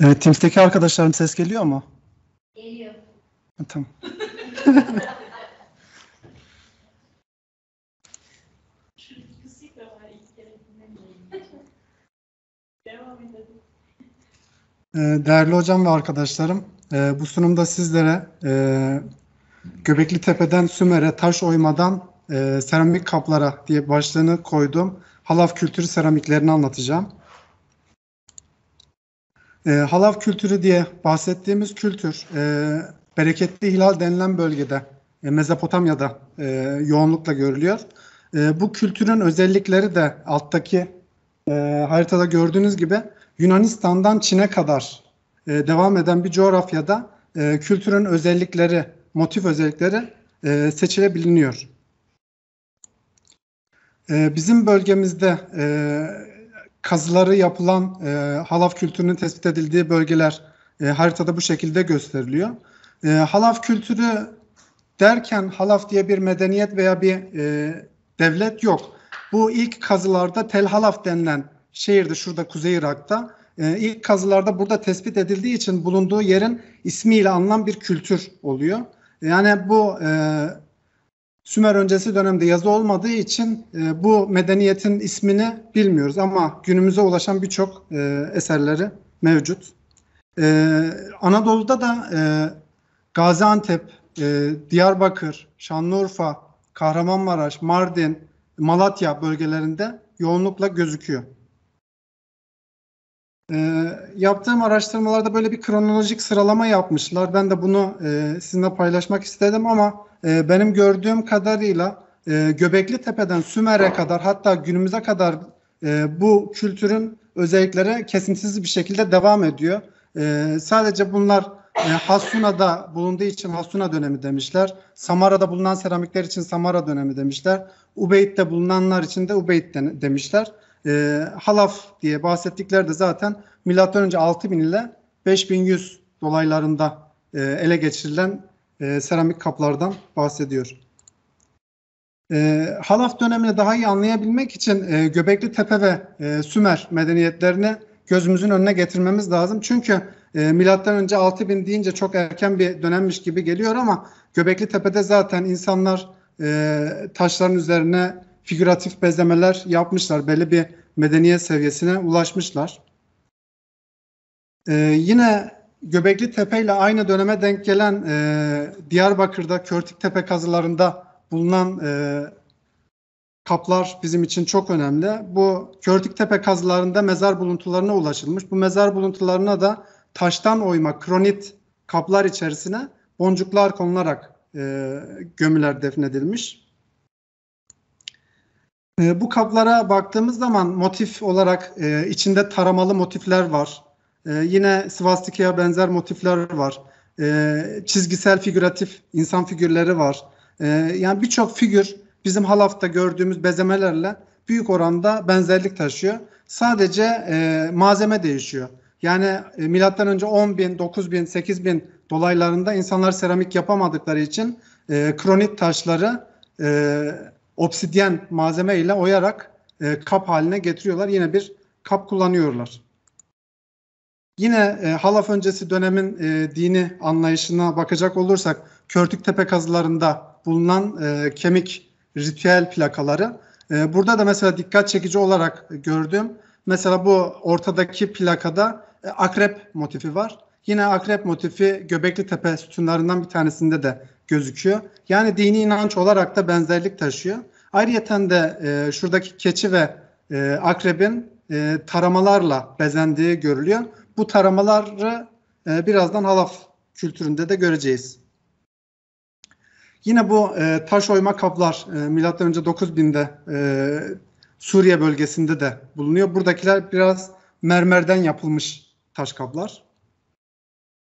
Evet, Teams'teki arkadaşlarım ses geliyor mu? Geliyor. E, tamam. E, değerli hocam ve arkadaşlarım, e, bu sunumda sizlere Göbekli Tepe'den Sümer'e taş oymadan seramik kaplara diye başlığını koydum Halaf kültürü seramiklerini anlatacağım. E, halav kültürü diye bahsettiğimiz kültür e, bereketli hilal denilen bölgede e, Mezopotamya'da e, yoğunlukla görülüyor. E, bu kültürün özellikleri de alttaki e, haritada gördüğünüz gibi Yunanistan'dan Çin'e kadar e, devam eden bir coğrafyada e, kültürün özellikleri, motif özellikleri e, seçilebiliniyor. E, bizim bölgemizde e, kazıları yapılan e, halaf kültürünün tespit edildiği bölgeler e, haritada bu şekilde gösteriliyor. E, halaf kültürü derken halaf diye bir medeniyet veya bir e, devlet yok. Bu ilk kazılarda Tel Halaf denilen şehirde şurada Kuzey Irak'ta e, ilk kazılarda burada tespit edildiği için bulunduğu yerin ismiyle anlam bir kültür oluyor. Yani bu e, Sümer öncesi dönemde yazı olmadığı için e, bu medeniyetin ismini bilmiyoruz ama günümüze ulaşan birçok e, eserleri mevcut. E, Anadolu'da da e, Gaziantep, e, Diyarbakır, Şanlıurfa, Kahramanmaraş, Mardin, Malatya bölgelerinde yoğunlukla gözüküyor. E, yaptığım araştırmalarda böyle bir kronolojik sıralama yapmışlar. Ben de bunu e, sizinle paylaşmak istedim ama e, benim gördüğüm kadarıyla e, Göbekli Tepe'den Sümer'e kadar hatta günümüze kadar e, bu kültürün özellikleri kesintisiz bir şekilde devam ediyor. E, sadece bunlar e, Hasuna'da bulunduğu için Hasuna dönemi demişler. Samara'da bulunan seramikler için Samara dönemi demişler. Ubeyd'de bulunanlar için de Ubeyd de, demişler. E, halaf diye bahsettikleri de zaten milattan önce 6000 ile 5100 dolaylarında e, ele geçirilen e, seramik kaplardan bahsediyor. E, halaf dönemini daha iyi anlayabilmek için e, Göbekli Tepe ve e, Sümer medeniyetlerini gözümüzün önüne getirmemiz lazım. Çünkü e, milattan önce 6000 deyince çok erken bir dönemmiş gibi geliyor ama Göbekli Tepe'de zaten insanlar e, taşların üzerine figüratif bezlemeler yapmışlar. Belli bir medeniyet seviyesine ulaşmışlar. Ee, yine Göbekli Tepe ile aynı döneme denk gelen e, Diyarbakır'da Körtük Tepe kazılarında bulunan e, kaplar bizim için çok önemli. Bu Körtük Tepe kazılarında mezar buluntularına ulaşılmış. Bu mezar buluntularına da taştan oyma kronit kaplar içerisine boncuklar konularak e, gömüler defnedilmiş. Ee, bu kaplara baktığımız zaman motif olarak e, içinde taramalı motifler var. Ee, yine svastikaya benzer motifler var. Ee, çizgisel figüratif insan figürleri var. yani birçok figür bizim halafta gördüğümüz bezemelerle büyük oranda benzerlik taşıyor. Sadece e, malzeme değişiyor. Yani e, milattan önce 10 bin, 9 bin, 8 bin dolaylarında insanlar seramik yapamadıkları için e, kronit taşları obsidyen malzeme ile oyarak e, kap haline getiriyorlar. Yine bir kap kullanıyorlar. Yine e, Halaf öncesi dönemin e, dini anlayışına bakacak olursak Körtüktepe kazılarında bulunan e, kemik ritüel plakaları. E, burada da mesela dikkat çekici olarak gördüğüm mesela bu ortadaki plakada e, akrep motifi var. Yine akrep motifi Göbekli Tepe sütunlarından bir tanesinde de gözüküyor. Yani dini inanç olarak da benzerlik taşıyor. Ayrıca de e, şuradaki keçi ve e, akrebin e, taramalarla bezendiği görülüyor. Bu taramaları e, birazdan halaf kültüründe de göreceğiz. Yine bu e, taş oyma kaplar e, milattan 9000'de e, Suriye bölgesinde de bulunuyor. Buradakiler biraz mermerden yapılmış taş kaplar.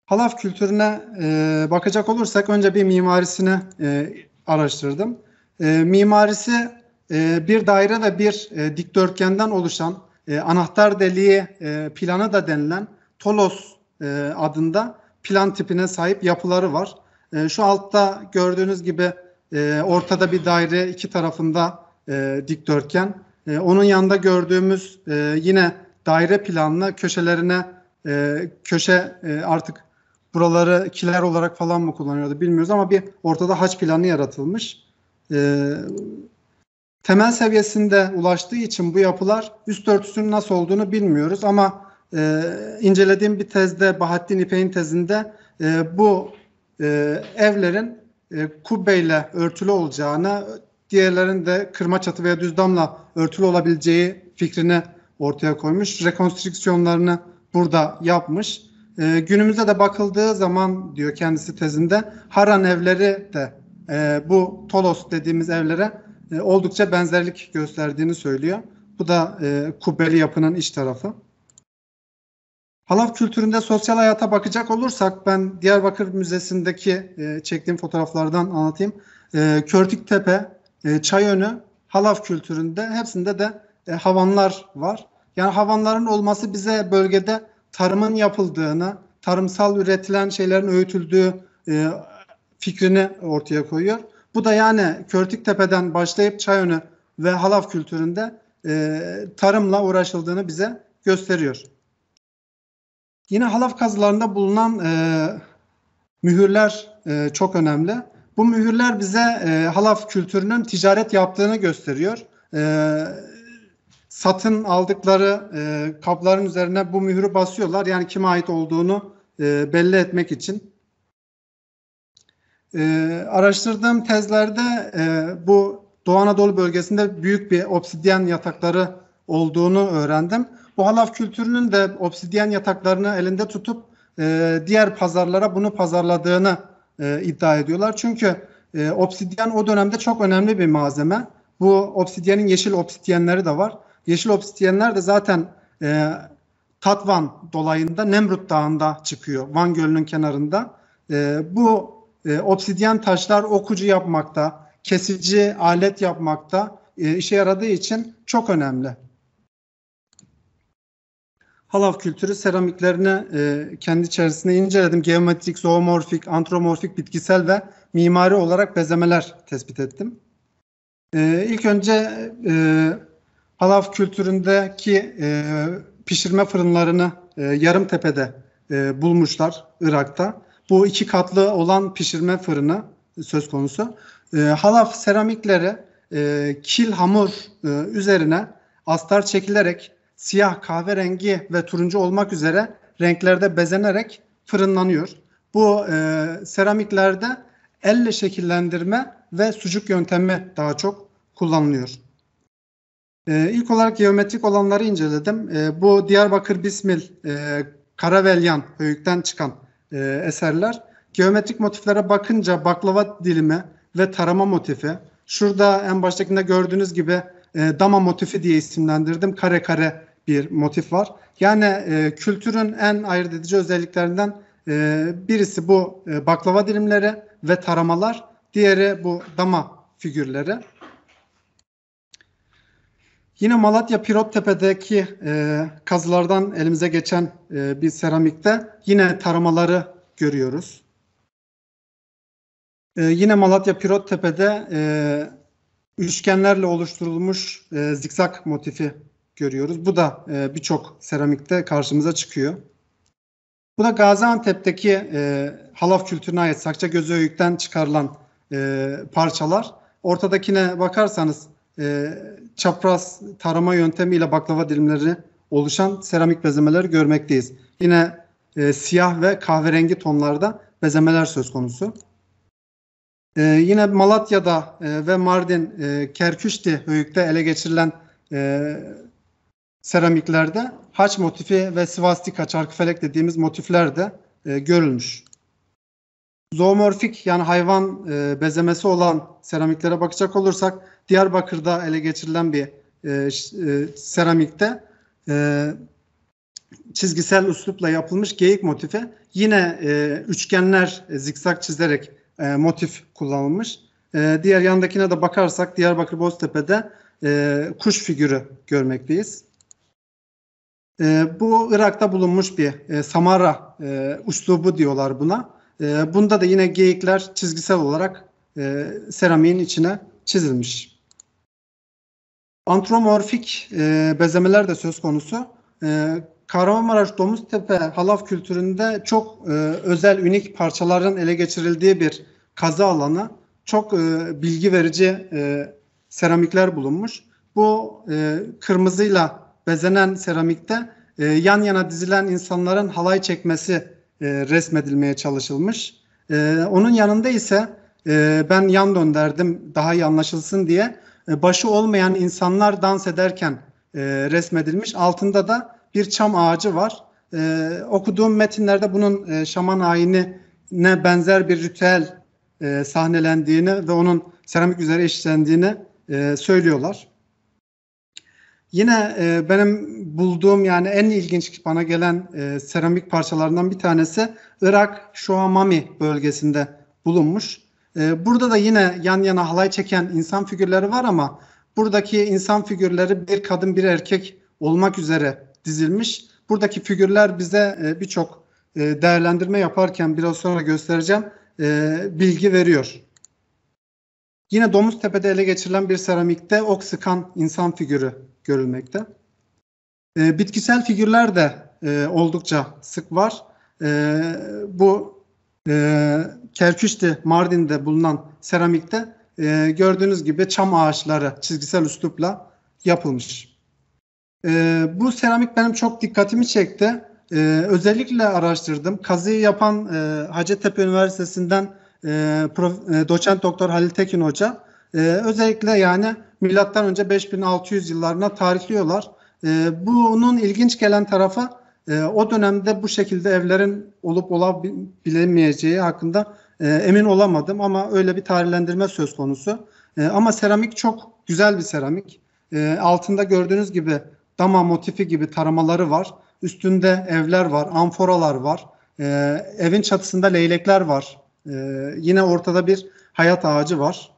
Halaf kültürüne e, bakacak olursak önce bir mimarisini e, araştırdım. E, mimarisi e, bir daire ve bir e, dikdörtgenden oluşan e, anahtar deliği e, planı da denilen Tolos e, adında plan tipine sahip yapıları var. E, şu altta gördüğünüz gibi e, ortada bir daire iki tarafında e, dikdörtgen. E, onun yanında gördüğümüz e, yine daire planlı köşelerine e, köşe e, artık buraları kiler olarak falan mı kullanıyordu bilmiyoruz ama bir ortada haç planı yaratılmış. E, temel seviyesinde ulaştığı için bu yapılar üst örtüsünün nasıl olduğunu bilmiyoruz ama e, incelediğim bir tezde Bahattin İpek'in tezinde e, bu e, evlerin e, kubbeyle örtülü olacağını diğerlerin de kırma çatı veya düz damla örtülü olabileceği fikrini ortaya koymuş. Rekonstrüksiyonlarını burada yapmış. E, ee, günümüze de bakıldığı zaman diyor kendisi tezinde Haran evleri de e, bu Tolos dediğimiz evlere e, oldukça benzerlik gösterdiğini söylüyor. Bu da e, kubbeli yapının iç tarafı. Halaf kültüründe sosyal hayata bakacak olursak ben Diyarbakır Müzesi'ndeki e, çektiğim fotoğraflardan anlatayım. E, Tepe, e, Çayönü, Halaf kültüründe hepsinde de e, havanlar var. Yani havanların olması bize bölgede tarımın yapıldığını, tarımsal üretilen şeylerin öğütüldüğü e, fikrini ortaya koyuyor. Bu da yani Körtüktepe'den başlayıp Çayönü ve Halaf kültüründe e, tarımla uğraşıldığını bize gösteriyor. Yine Halaf kazılarında bulunan e, mühürler e, çok önemli. Bu mühürler bize e, Halaf kültürünün ticaret yaptığını gösteriyor. E, satın aldıkları e, kapların üzerine bu mührü basıyorlar. Yani kime ait olduğunu e, belli etmek için. E, araştırdığım tezlerde e, bu Doğu Anadolu bölgesinde büyük bir obsidyen yatakları olduğunu öğrendim. Bu halaf kültürünün de obsidyen yataklarını elinde tutup e, diğer pazarlara bunu pazarladığını e, iddia ediyorlar. Çünkü e, obsidyen o dönemde çok önemli bir malzeme. Bu obsidyenin yeşil obsidyenleri de var. Yeşil obsidyenler de zaten e, Tatvan dolayında Nemrut Dağı'nda çıkıyor. Van Gölü'nün kenarında. E, bu e, obsidyen taşlar okucu yapmakta, kesici alet yapmakta e, işe yaradığı için çok önemli. Halav kültürü seramiklerini e, kendi içerisinde inceledim. Geometrik, zoomorfik, antromorfik, bitkisel ve mimari olarak bezemeler tespit ettim. E, ilk önce e, Palav kültüründeki e, pişirme fırınlarını e, tepede e, bulmuşlar Irak'ta. Bu iki katlı olan pişirme fırını söz konusu. E, halaf seramikleri e, kil hamur e, üzerine astar çekilerek siyah, kahverengi ve turuncu olmak üzere renklerde bezenerek fırınlanıyor. Bu e, seramiklerde elle şekillendirme ve sucuk yöntemi daha çok kullanılıyor. E, ilk olarak geometrik olanları inceledim. E, bu Diyarbakır Bismil, e, Karavelyan, Höyük'ten çıkan e, eserler. Geometrik motiflere bakınca baklava dilimi ve tarama motifi. Şurada en baştakinde gördüğünüz gibi e, dama motifi diye isimlendirdim. Kare kare bir motif var. Yani e, kültürün en ayırt edici özelliklerinden e, birisi bu e, baklava dilimleri ve taramalar. Diğeri bu dama figürleri. Yine Malatya Pirottepe'deki e, kazılardan elimize geçen e, bir seramikte yine taramaları görüyoruz. E, yine Malatya Pirottepe'de e, üçgenlerle oluşturulmuş e, zikzak motifi görüyoruz. Bu da e, birçok seramikte karşımıza çıkıyor. Bu da Gaziantep'teki e, halaf kültürüne ait Sakça Gözü Öyük'ten çıkarılan e, parçalar. Ortadakine bakarsanız e, çapraz tarama yöntemiyle baklava dilimleri oluşan seramik bezemeleri görmekteyiz. Yine e, siyah ve kahverengi tonlarda bezemeler söz konusu. E, yine Malatya'da e, ve Mardin e, Kerküşti höyükte ele geçirilen e, seramiklerde haç motifi ve svastika çarkıfelek dediğimiz motifler de e, görülmüş zoomorfik yani hayvan e, bezemesi olan seramiklere bakacak olursak Diyarbakır'da ele geçirilen bir e, e, seramikte e, çizgisel üslupla yapılmış geyik motifi yine e, üçgenler e, zikzak çizerek e, motif kullanılmış. E, diğer yandakine de bakarsak Diyarbakır Boztepe'de e, kuş figürü görmekteyiz. E, bu Irak'ta bulunmuş bir e, Samara e, üslubu diyorlar buna. E, bunda da yine geyikler çizgisel olarak e, seramiğin içine çizilmiş. Antromorfik e, bezemeler de söz konusu. E, Kahramanmaraş Domuztepe halaf kültüründe çok e, özel, ünik parçaların ele geçirildiği bir kazı alanı. Çok e, bilgi verici e, seramikler bulunmuş. Bu e, kırmızıyla bezenen seramikte e, yan yana dizilen insanların halay çekmesi e, resmedilmeye çalışılmış. E, onun yanında ise e, ben yan dönderdim daha iyi anlaşılsın diye e, başı olmayan insanlar dans ederken e, resmedilmiş. Altında da bir çam ağacı var. E, okuduğum metinlerde bunun e, şaman ayinine benzer bir ritüel e, sahnelendiğini ve onun seramik üzere işlendiğini e, söylüyorlar. Yine e, benim bulduğum yani en ilginç bana gelen e, seramik parçalarından bir tanesi Irak Şoamami bölgesinde bulunmuş. E, burada da yine yan yana halay çeken insan figürleri var ama buradaki insan figürleri bir kadın bir erkek olmak üzere dizilmiş. Buradaki figürler bize e, birçok e, değerlendirme yaparken biraz sonra göstereceğim e, bilgi veriyor. Yine Domuztepe'de ele geçirilen bir seramikte oksikan insan figürü görülmekte. E, bitkisel figürler de e, oldukça sık var. E, bu e, Kerküş'te Mardin'de bulunan seramikte e, gördüğünüz gibi çam ağaçları çizgisel üslupla yapılmış. E, bu seramik benim çok dikkatimi çekti. E, özellikle araştırdım. Kazıyı yapan e, Hacettepe Üniversitesi'nden e, prof, e, doçent doktor Halil Tekin Hoca e, özellikle yani milattan önce 5600 yıllarına tarihliyorlar. E, bunun ilginç gelen tarafı e, o dönemde bu şekilde evlerin olup olabilmeyeceği hakkında e, emin olamadım ama öyle bir tarihlendirme söz konusu. E, ama seramik çok güzel bir seramik. E, altında gördüğünüz gibi dama motifi gibi taramaları var. Üstünde evler var, amforalar var. E, evin çatısında leylekler var e, yine ortada bir hayat ağacı var.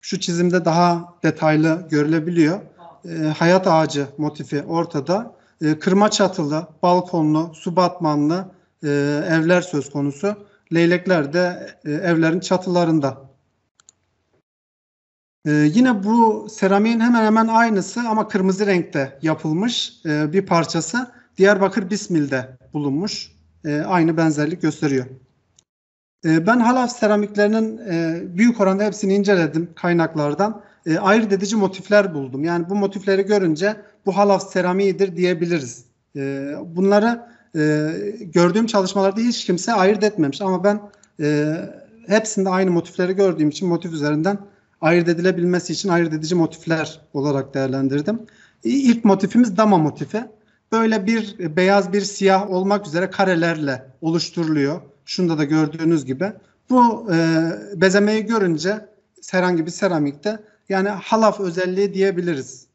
Şu çizimde daha detaylı görülebiliyor. E, hayat ağacı motifi ortada. E, kırma çatılı, balkonlu, su batmanlı e, evler söz konusu. Leylekler de e, evlerin çatılarında. E, yine bu seramiğin hemen hemen aynısı ama kırmızı renkte yapılmış e, bir parçası. Diyarbakır Bismil'de bulunmuş. E, aynı benzerlik gösteriyor. Ee, ben Halaf seramiklerinin e, büyük oranda hepsini inceledim kaynaklardan. E, ayırt edici motifler buldum. Yani bu motifleri görünce bu Halaf seramiğidir diyebiliriz. E, bunları gördüğüm çalışmalarda hiç kimse ayırt etmemiş ama ben hepsinde aynı motifleri gördüğüm için motif üzerinden ayırt edilebilmesi için ayırt edici motifler olarak değerlendirdim. İlk motifimiz dama motifi. Böyle bir beyaz bir siyah olmak üzere karelerle oluşturuluyor Şunda da gördüğünüz gibi bu e, bezemeyi görünce herhangi bir seramikte yani halaf özelliği diyebiliriz.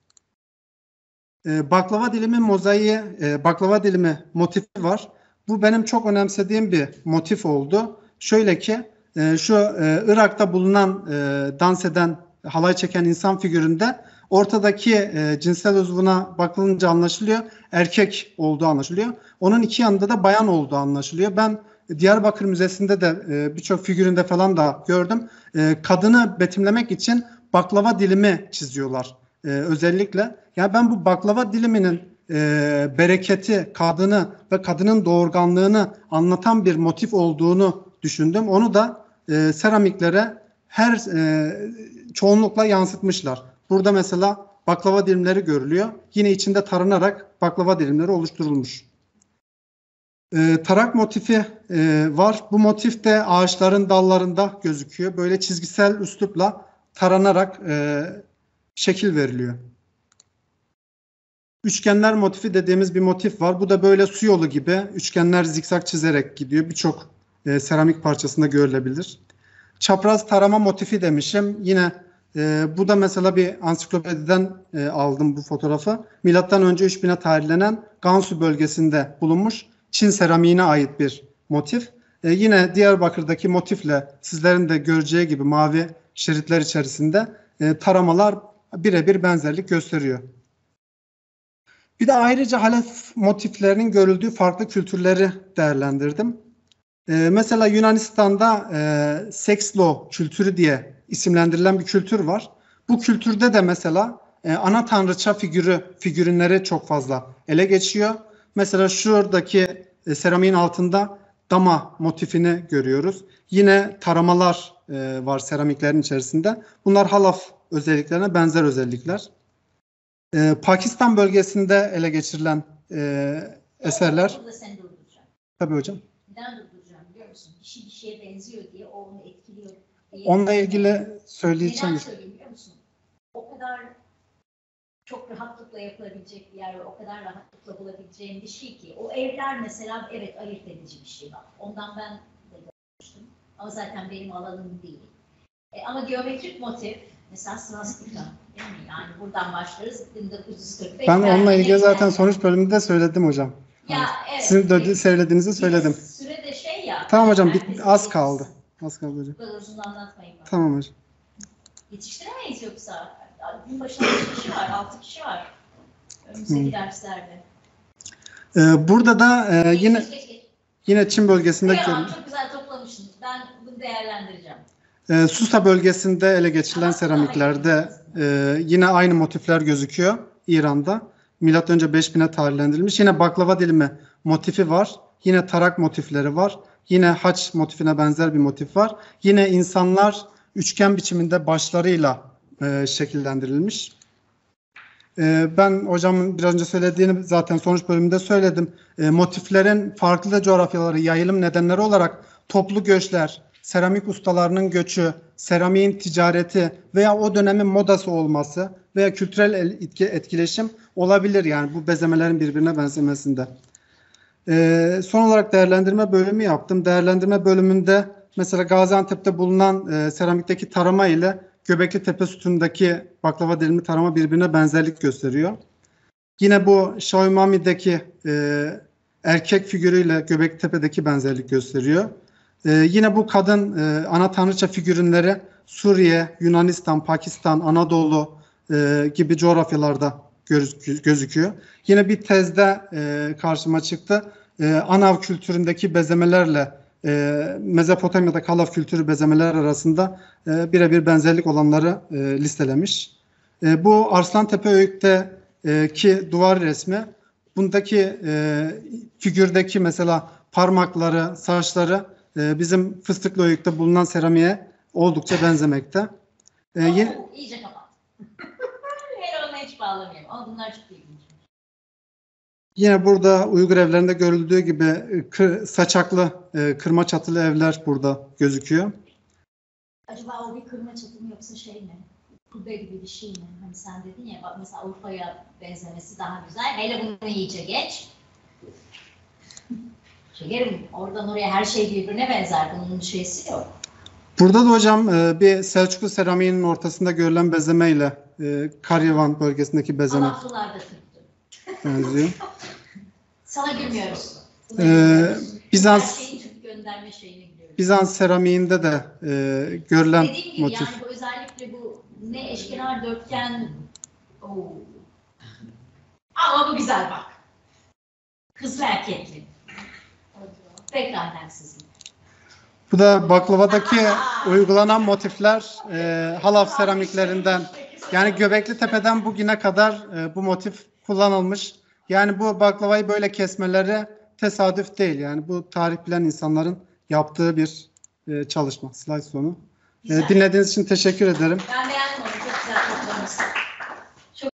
E, baklava dilimi mozaiği, e, baklava dilimi motifi var. Bu benim çok önemsediğim bir motif oldu. Şöyle ki e, şu e, Irak'ta bulunan e, dans eden, halay çeken insan figüründe ortadaki e, cinsel uzvuna bakılınca anlaşılıyor. Erkek olduğu anlaşılıyor. Onun iki yanında da bayan olduğu anlaşılıyor. Ben Diyarbakır Müzesi'nde de e, birçok figüründe falan da gördüm. E, kadını betimlemek için baklava dilimi çiziyorlar e, özellikle. Yani ben bu baklava diliminin e, bereketi, kadını ve kadının doğurganlığını anlatan bir motif olduğunu düşündüm. Onu da e, seramiklere her e, çoğunlukla yansıtmışlar. Burada mesela baklava dilimleri görülüyor. Yine içinde taranarak baklava dilimleri oluşturulmuş. E, tarak motifi e, var. Bu motif de ağaçların dallarında gözüküyor. Böyle çizgisel üslupla taranarak e, şekil veriliyor. Üçgenler motifi dediğimiz bir motif var. Bu da böyle su yolu gibi üçgenler zikzak çizerek gidiyor. Birçok e, seramik parçasında görülebilir. Çapraz tarama motifi demişim. Yine e, bu da mesela bir ansiklopediden e, aldım bu fotoğrafı. Milattan önce 3000'e tarihlenen Gansu bölgesinde bulunmuş Çin seramiğine ait bir motif. E, yine Diyarbakır'daki motifle sizlerin de göreceği gibi mavi şeritler içerisinde e, taramalar birebir benzerlik gösteriyor. Bir de ayrıca halef motiflerinin görüldüğü farklı kültürleri değerlendirdim. E, mesela Yunanistan'da e, sekslo kültürü diye isimlendirilen bir kültür var. Bu kültürde de mesela e, ana tanrıça figürü figürünleri çok fazla ele geçiyor Mesela şuradaki e, seramiğin altında dama motifini görüyoruz. Yine taramalar e, var seramiklerin içerisinde. Bunlar halaf özelliklerine benzer özellikler. E, Pakistan bölgesinde ele geçirilen e, eserler. Tabii hocam. Neden durduracağım biliyor musun? Kişi bir şeye benziyor diye o onu etkiliyor. Diye Onunla ilgili söyleyeceğim. Neden söyleyeyim biliyor musun? O kadar çok rahatlıkla yapılabilecek bir yer ve o kadar rahatlıkla bulabileceğim bir şey ki. O evler mesela evet ayırt edici bir şey var. Ondan ben de görmüştüm. Ama zaten benim alanım değil. E, ama geometrik motif mesela swastika. Değil mi? Yani buradan başlarız 1945. Ben onunla ilgili zaten sonuç bölümünde söyledim hocam. Ya yani, evet. Sizin de söylediğinizi söyledim. Süre de şey ya. Tamam hocam bit, az kaldı. Az kaldı hocam. Bu kadar uzun anlatmayın. Bana. Tamam hocam. Yetiştiremeyiz yoksa gün başına 5 kişi var, 6 kişi var. Önümüzdeki hmm. derslerde. Ee, burada da e, yine yine Çin bölgesinde çok güzel toplamışsınız. Ben bunu değerlendireceğim. E, Susa bölgesinde ele geçirilen Ama seramiklerde e, yine aynı motifler gözüküyor İran'da. Milat önce 5000'e tarihlendirilmiş. Yine baklava dilimi motifi var. Yine tarak motifleri var. Yine haç motifine benzer bir motif var. Yine insanlar üçgen biçiminde başlarıyla e, şekillendirilmiş. E, ben hocamın biraz önce söylediğini zaten sonuç bölümünde söyledim. E, motiflerin farklı da coğrafyaları, yayılım nedenleri olarak toplu göçler, seramik ustalarının göçü, seramiğin ticareti veya o dönemin modası olması veya kültürel etkileşim olabilir yani bu bezemelerin birbirine benzemesinde. Ee, son olarak değerlendirme bölümü yaptım. Değerlendirme bölümünde mesela Gaziantep'te bulunan e, seramikteki tarama ile Göbekli Tepe sütundaki baklava dilimi tarama birbirine benzerlik gösteriyor. Yine bu Shaomami'deki e, erkek figürüyle Göbekli Tepe'deki benzerlik gösteriyor. E, yine bu kadın e, ana tanrıça figürünleri Suriye, Yunanistan, Pakistan, Anadolu e, gibi coğrafyalarda göz, gözüküyor. Yine bir tezde e, karşıma çıktı. E, Anav kültüründeki bezemelerle e, Mezopotamya'da kalaf kültürü bezemeler arasında e, birebir benzerlik olanları e, listelemiş. E, bu Arslantepe öykte e, ki duvar resmi bundaki e, figürdeki mesela parmakları, saçları e, bizim fıstıklı öykte bulunan seramiğe oldukça benzemekte. E, Oo, iyice kapat. Her ona hiç bağlamayayım. Ama bunlar çok ilginç. Yine burada Uygur evlerinde görüldüğü gibi e, saçaklı, e, kırma çatılı evler burada gözüküyor. Acaba o bir kırma çatı mı yoksa şey mi? Kubbe gibi bir şey mi? Hani sen dedin ya bak mesela Avrupa'ya benzemesi daha güzel. Hele bunu iyice geç. Şekerim oradan oraya her şey birbirine benzer. Bunun şeysi yok. Burada da hocam e, bir Selçuklu seramiğinin ortasında görülen bezemeyle Karyavan bölgesindeki bezeme. Anadolu'lardaki benziyor. Sana gülmüyoruz. Ee, Bizans gönderme şeyini biliyoruz. Bizans seramiğinde de e, görülen Dediğim gibi, motif. Yani bu özellikle bu ne eşkenar dörtgen Oo. Ama bu güzel bak. Kızlı erkekli. pek dersizlik. Bu da baklavadaki uygulanan motifler e, halaf seramiklerinden şey- yani Göbekli Tepe'den bugüne kadar e, bu motif kullanılmış. Yani bu baklavayı böyle kesmeleri tesadüf değil. Yani bu tarih bilen insanların yaptığı bir e, çalışma. Slide sonu. E, dinlediğiniz için teşekkür ederim. Ben beğendim onu. Çok güzel toplamışsın.